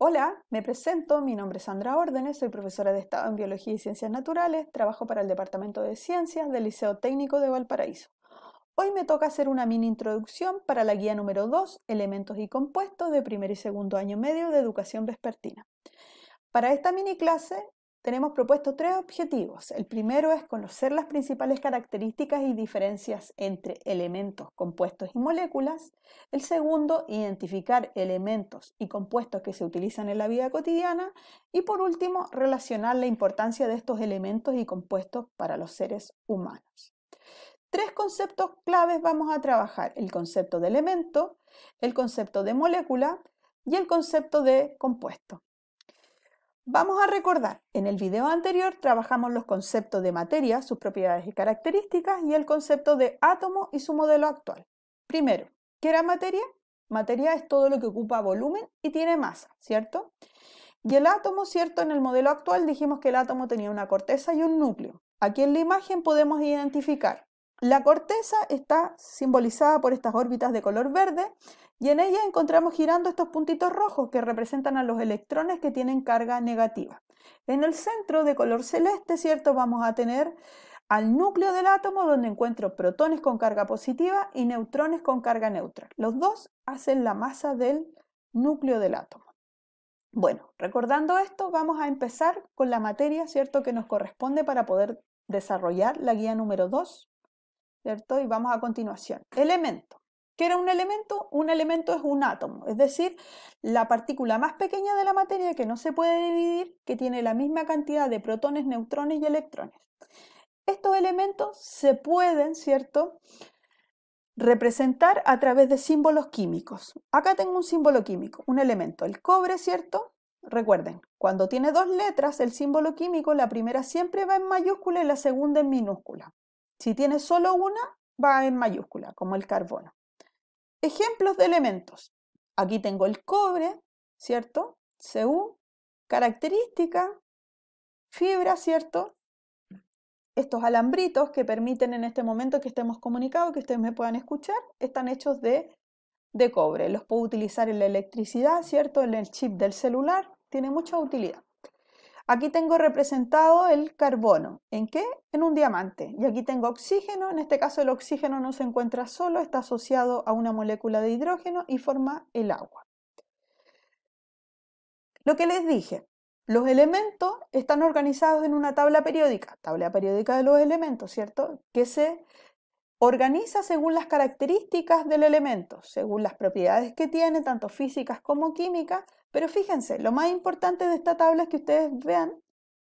Hola, me presento, mi nombre es Sandra Órdenes, soy profesora de Estado en Biología y Ciencias Naturales, trabajo para el Departamento de Ciencias del Liceo Técnico de Valparaíso. Hoy me toca hacer una mini introducción para la guía número 2, Elementos y Compuestos de primer y segundo año medio de Educación Vespertina. Para esta mini clase tenemos propuesto tres objetivos. El primero es conocer las principales características y diferencias entre elementos, compuestos y moléculas. El segundo, identificar elementos y compuestos que se utilizan en la vida cotidiana. Y por último, relacionar la importancia de estos elementos y compuestos para los seres humanos. Tres conceptos claves vamos a trabajar. El concepto de elemento, el concepto de molécula y el concepto de compuesto. Vamos a recordar, en el video anterior trabajamos los conceptos de materia, sus propiedades y características y el concepto de átomo y su modelo actual. Primero, ¿qué era materia? Materia es todo lo que ocupa volumen y tiene masa, ¿cierto? Y el átomo, ¿cierto? En el modelo actual dijimos que el átomo tenía una corteza y un núcleo. Aquí en la imagen podemos identificar. La corteza está simbolizada por estas órbitas de color verde y en ella encontramos girando estos puntitos rojos que representan a los electrones que tienen carga negativa. En el centro de color celeste, ¿cierto? Vamos a tener al núcleo del átomo donde encuentro protones con carga positiva y neutrones con carga neutra. Los dos hacen la masa del núcleo del átomo. Bueno, recordando esto, vamos a empezar con la materia, ¿cierto?, que nos corresponde para poder desarrollar la guía número 2, ¿cierto? Y vamos a continuación. Elemento. ¿Qué era un elemento? Un elemento es un átomo, es decir, la partícula más pequeña de la materia que no se puede dividir, que tiene la misma cantidad de protones, neutrones y electrones. Estos elementos se pueden, ¿cierto?, representar a través de símbolos químicos. Acá tengo un símbolo químico, un elemento, el cobre, ¿cierto? Recuerden, cuando tiene dos letras, el símbolo químico, la primera siempre va en mayúscula y la segunda en minúscula. Si tiene solo una, va en mayúscula, como el carbono. Ejemplos de elementos. Aquí tengo el cobre, ¿cierto? Cu, característica, fibra, ¿cierto? Estos alambritos que permiten en este momento que estemos comunicados, que ustedes me puedan escuchar, están hechos de, de cobre. Los puedo utilizar en la electricidad, ¿cierto? En el chip del celular. Tiene mucha utilidad. Aquí tengo representado el carbono. ¿En qué? En un diamante. Y aquí tengo oxígeno. En este caso el oxígeno no se encuentra solo, está asociado a una molécula de hidrógeno y forma el agua. Lo que les dije, los elementos están organizados en una tabla periódica, tabla periódica de los elementos, ¿cierto? Que se Organiza según las características del elemento, según las propiedades que tiene, tanto físicas como químicas. Pero fíjense, lo más importante de esta tabla es que ustedes vean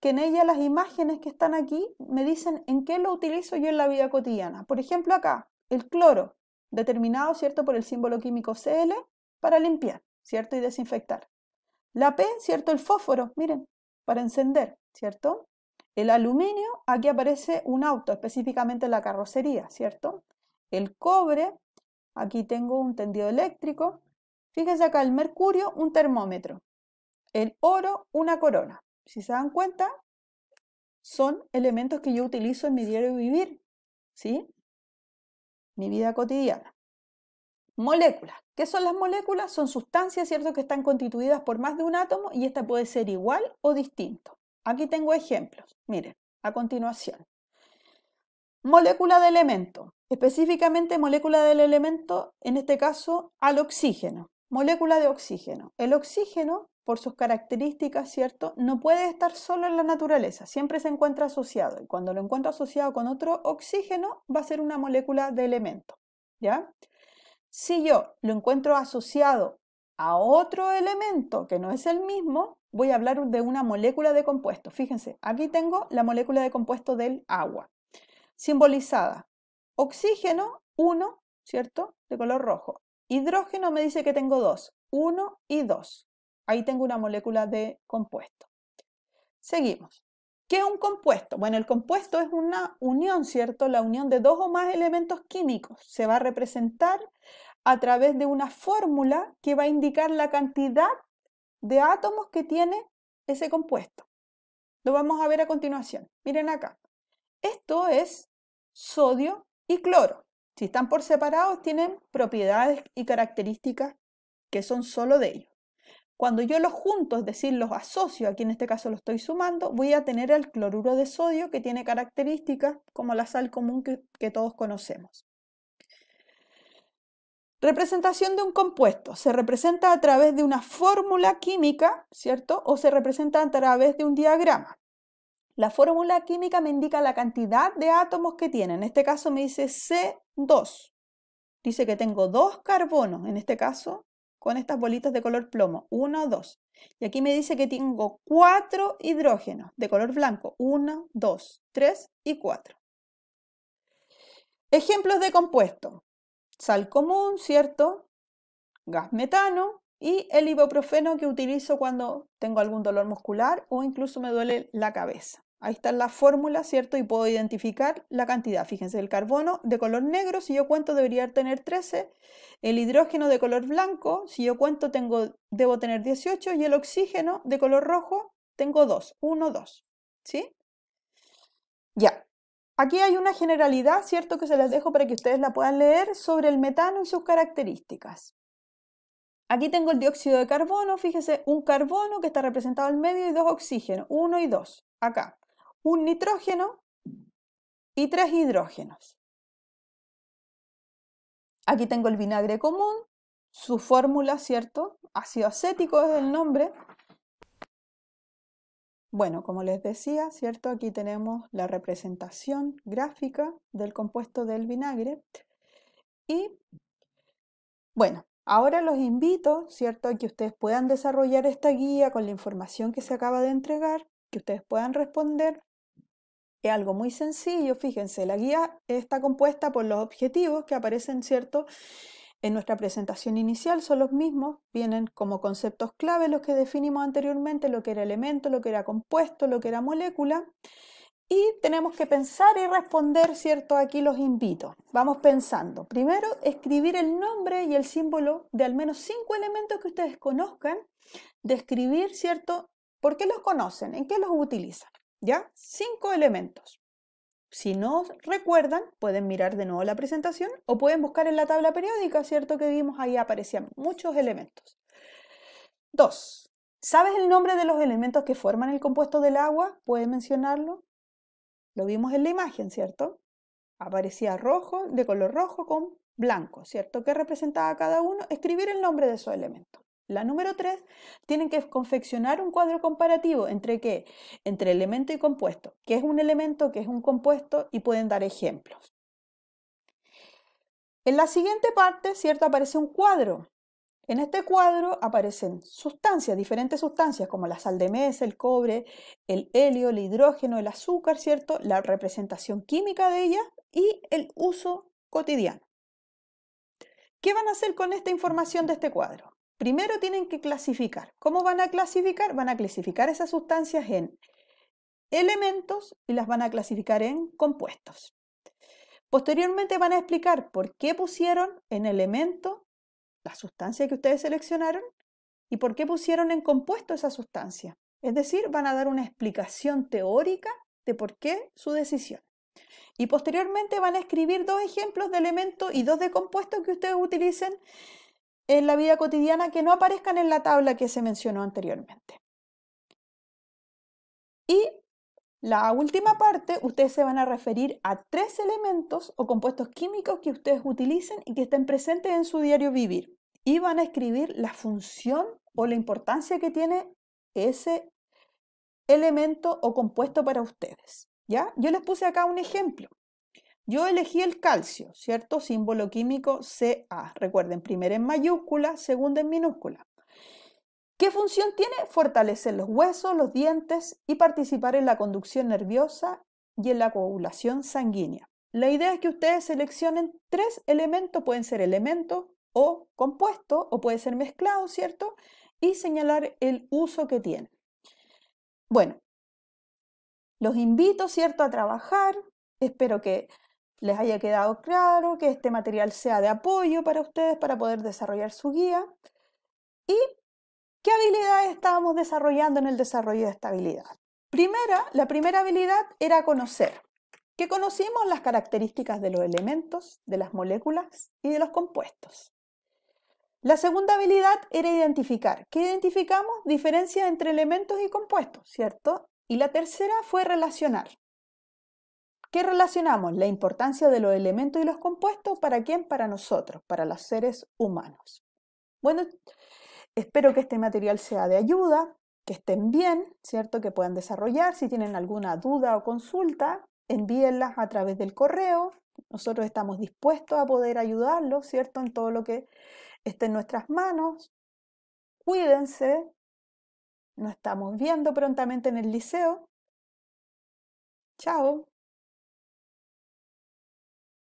que en ella las imágenes que están aquí me dicen en qué lo utilizo yo en la vida cotidiana. Por ejemplo, acá, el cloro, determinado, ¿cierto?, por el símbolo químico Cl para limpiar, ¿cierto?, y desinfectar. La P, ¿cierto?, el fósforo, miren, para encender, ¿cierto? El aluminio, aquí aparece un auto, específicamente la carrocería, ¿cierto? El cobre, aquí tengo un tendido eléctrico. Fíjense acá, el mercurio, un termómetro. El oro, una corona. Si se dan cuenta, son elementos que yo utilizo en mi diario vivir, ¿sí? Mi vida cotidiana. Moléculas. ¿Qué son las moléculas? Son sustancias, ¿cierto?, que están constituidas por más de un átomo y esta puede ser igual o distinto. Aquí tengo ejemplos. Miren, a continuación. Molécula de elemento, específicamente molécula del elemento, en este caso al oxígeno. Molécula de oxígeno. El oxígeno, por sus características, ¿cierto? No puede estar solo en la naturaleza, siempre se encuentra asociado. Y cuando lo encuentro asociado con otro oxígeno, va a ser una molécula de elemento. ¿Ya? Si yo lo encuentro asociado a otro elemento que no es el mismo, voy a hablar de una molécula de compuesto. Fíjense, aquí tengo la molécula de compuesto del agua, simbolizada. Oxígeno, 1, ¿cierto? De color rojo. Hidrógeno me dice que tengo 2, 1 y 2. Ahí tengo una molécula de compuesto. Seguimos. ¿Qué es un compuesto? Bueno, el compuesto es una unión, ¿cierto? La unión de dos o más elementos químicos. Se va a representar a través de una fórmula que va a indicar la cantidad de átomos que tiene ese compuesto. Lo vamos a ver a continuación. Miren acá. Esto es sodio y cloro. Si están por separados, tienen propiedades y características que son solo de ellos. Cuando yo los junto, es decir, los asocio, aquí en este caso lo estoy sumando, voy a tener el cloruro de sodio que tiene características como la sal común que, que todos conocemos. Representación de un compuesto. Se representa a través de una fórmula química, ¿cierto? O se representa a través de un diagrama. La fórmula química me indica la cantidad de átomos que tiene. En este caso me dice C2. Dice que tengo dos carbonos, en este caso, con estas bolitas de color plomo, Uno, dos. Y aquí me dice que tengo cuatro hidrógenos de color blanco, 1, 2, 3 y 4. Ejemplos de compuesto sal común, ¿cierto? Gas metano y el ibuprofeno que utilizo cuando tengo algún dolor muscular o incluso me duele la cabeza. Ahí está la fórmula, ¿cierto? Y puedo identificar la cantidad. Fíjense, el carbono de color negro, si yo cuento, debería tener 13. El hidrógeno de color blanco, si yo cuento, tengo, debo tener 18. Y el oxígeno de color rojo, tengo 2. 1, 2. ¿Sí? Ya. Aquí hay una generalidad, ¿cierto?, que se las dejo para que ustedes la puedan leer sobre el metano y sus características. Aquí tengo el dióxido de carbono, fíjese, un carbono que está representado al medio y dos oxígenos, uno y dos, acá. Un nitrógeno y tres hidrógenos. Aquí tengo el vinagre común, su fórmula, ¿cierto? Ácido acético es el nombre, bueno, como les decía, ¿cierto? Aquí tenemos la representación gráfica del compuesto del vinagre. Y bueno, ahora los invito, ¿cierto?, a que ustedes puedan desarrollar esta guía con la información que se acaba de entregar, que ustedes puedan responder. Es algo muy sencillo, fíjense, la guía está compuesta por los objetivos que aparecen, ¿cierto?, en nuestra presentación inicial son los mismos, vienen como conceptos clave los que definimos anteriormente, lo que era elemento, lo que era compuesto, lo que era molécula, y tenemos que pensar y responder, ¿cierto? Aquí los invito. Vamos pensando. Primero, escribir el nombre y el símbolo de al menos cinco elementos que ustedes conozcan, describir, ¿cierto? ¿Por qué los conocen? ¿En qué los utilizan? ¿Ya? Cinco elementos. Si no recuerdan, pueden mirar de nuevo la presentación o pueden buscar en la tabla periódica, ¿cierto? Que vimos ahí aparecían muchos elementos. Dos. ¿Sabes el nombre de los elementos que forman el compuesto del agua? ¿Puedes mencionarlo? Lo vimos en la imagen, ¿cierto? Aparecía rojo, de color rojo con blanco, ¿cierto? ¿Qué representaba cada uno? Escribir el nombre de su elemento. La número 3, tienen que confeccionar un cuadro comparativo entre qué? Entre elemento y compuesto. ¿Qué es un elemento? ¿Qué es un compuesto? Y pueden dar ejemplos. En la siguiente parte, ¿cierto? Aparece un cuadro. En este cuadro aparecen sustancias, diferentes sustancias como la sal de mesa, el cobre, el helio, el hidrógeno, el azúcar, ¿cierto? La representación química de ellas y el uso cotidiano. ¿Qué van a hacer con esta información de este cuadro? Primero tienen que clasificar. ¿Cómo van a clasificar? Van a clasificar esas sustancias en elementos y las van a clasificar en compuestos. Posteriormente van a explicar por qué pusieron en elemento la sustancia que ustedes seleccionaron y por qué pusieron en compuesto esa sustancia. Es decir, van a dar una explicación teórica de por qué su decisión. Y posteriormente van a escribir dos ejemplos de elementos y dos de compuestos que ustedes utilicen en la vida cotidiana que no aparezcan en la tabla que se mencionó anteriormente. Y la última parte, ustedes se van a referir a tres elementos o compuestos químicos que ustedes utilicen y que estén presentes en su diario vivir. Y van a escribir la función o la importancia que tiene ese elemento o compuesto para ustedes. ¿ya? Yo les puse acá un ejemplo. Yo elegí el calcio, ¿cierto? Símbolo químico Ca. Recuerden, primero en mayúscula, segundo en minúscula. ¿Qué función tiene? Fortalecer los huesos, los dientes y participar en la conducción nerviosa y en la coagulación sanguínea. La idea es que ustedes seleccionen tres elementos, pueden ser elementos o compuestos o puede ser mezclado, ¿cierto? Y señalar el uso que tiene. Bueno, los invito, ¿cierto?, a trabajar. Espero que les haya quedado claro, que este material sea de apoyo para ustedes para poder desarrollar su guía y qué habilidades estábamos desarrollando en el desarrollo de esta habilidad. Primera, la primera habilidad era conocer, que conocimos las características de los elementos, de las moléculas y de los compuestos. La segunda habilidad era identificar, que identificamos diferencias entre elementos y compuestos, ¿cierto? Y la tercera fue relacionar, ¿Qué relacionamos? La importancia de los elementos y los compuestos, ¿para quién? Para nosotros, para los seres humanos. Bueno, espero que este material sea de ayuda, que estén bien, ¿cierto? Que puedan desarrollar. Si tienen alguna duda o consulta, envíenlas a través del correo. Nosotros estamos dispuestos a poder ayudarlos, ¿cierto? En todo lo que esté en nuestras manos. Cuídense. Nos estamos viendo prontamente en el liceo. Chao.